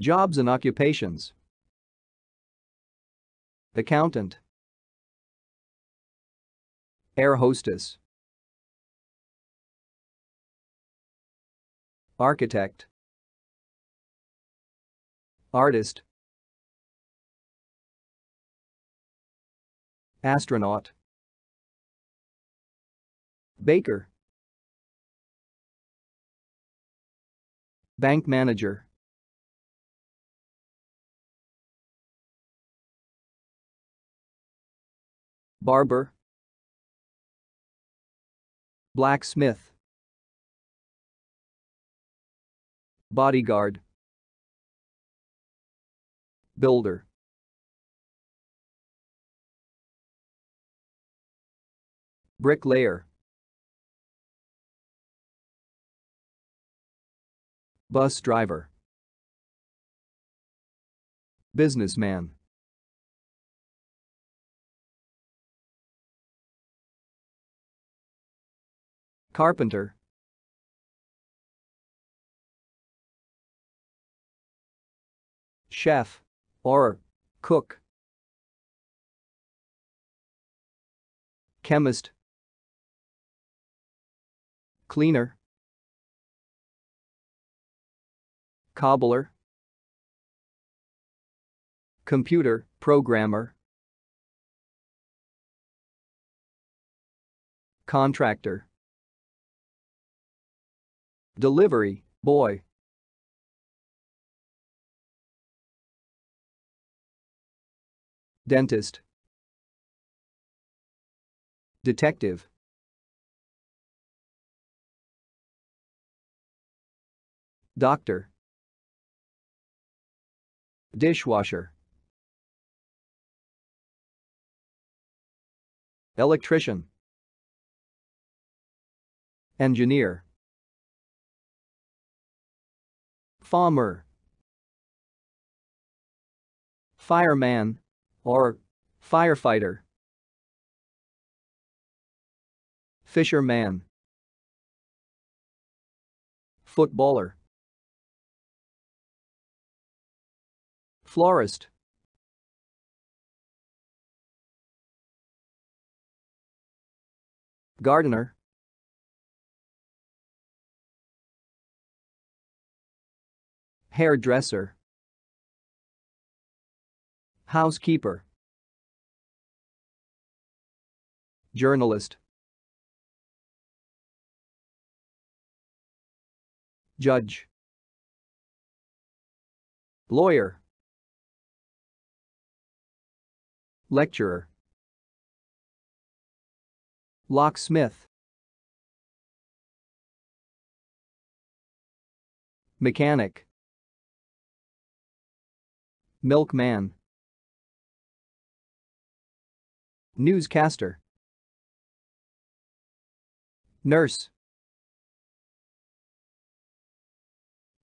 Jobs and occupations. Accountant. Air hostess. Architect. Artist. Astronaut. Baker. Bank manager. barber blacksmith bodyguard builder bricklayer bus driver businessman Carpenter Chef or cook Chemist Cleaner Cobbler Computer programmer Contractor Delivery, boy. Dentist. Detective. Doctor. Dishwasher. Electrician. Engineer. farmer fireman or firefighter fisherman footballer florist gardener hairdresser housekeeper journalist judge lawyer lecturer locksmith mechanic Milkman Newscaster Nurse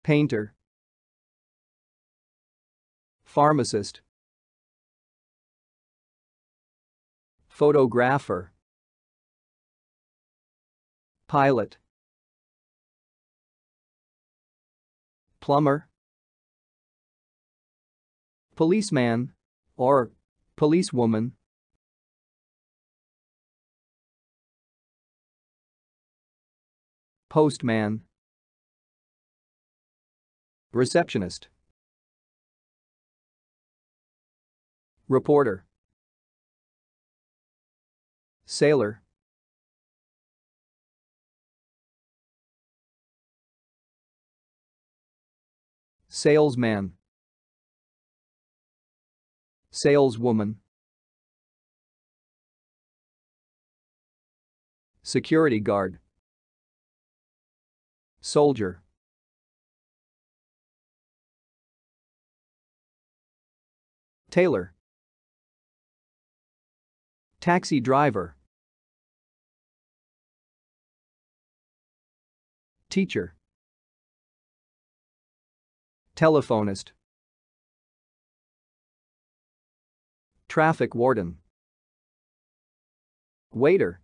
Painter Pharmacist Photographer Pilot Plumber Policeman or policewoman. Postman. Receptionist. Reporter. Sailor. Salesman Saleswoman Security guard Soldier Tailor Taxi driver Teacher Telephonist Traffic warden. Waiter.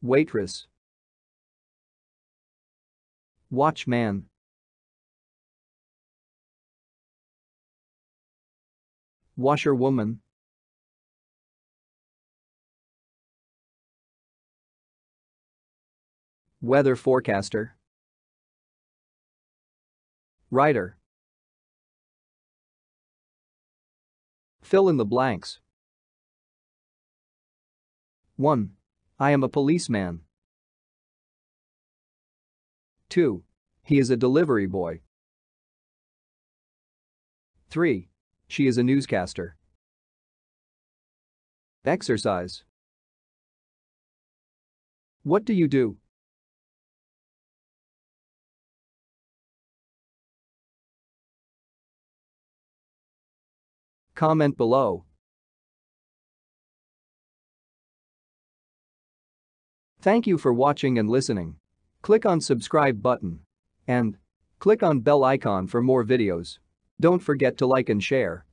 Waitress. Watchman. Washerwoman. Weather forecaster. Writer Fill in the blanks. 1. I am a policeman. 2. He is a delivery boy. 3. She is a newscaster. Exercise. What do you do? Comment below. Thank you for watching and listening. Click on subscribe button. And click on bell icon for more videos. Don't forget to like and share.